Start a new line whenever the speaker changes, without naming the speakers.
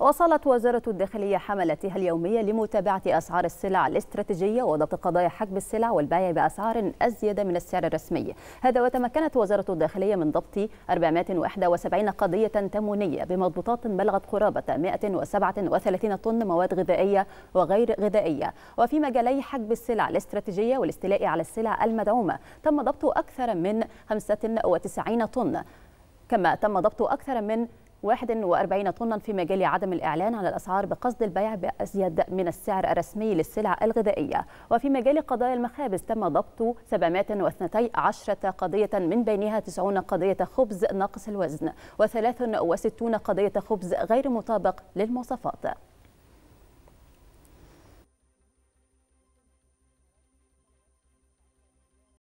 وصلت وزارة الداخلية حملتها اليومية لمتابعة أسعار السلع الاستراتيجية وضبط قضايا حجب السلع والبيع بأسعار أزيد من السعر الرسمي هذا وتمكنت وزارة الداخلية من ضبط 471 قضية تمونية بمضبوطات بلغت قرابة 137 طن مواد غذائية وغير غذائية وفي مجالي حجب السلع الاستراتيجية والاستيلاء على السلع المدعومة تم ضبط أكثر من 95 طن كما تم ضبط أكثر من 41 طنا في مجال عدم الإعلان عن الأسعار بقصد البيع بأزيد من السعر الرسمي للسلع الغذائية وفي مجال قضايا المخابز تم ضبط 712 قضية من بينها 90 قضية خبز ناقص الوزن و63 قضية خبز غير مطابق للمواصفات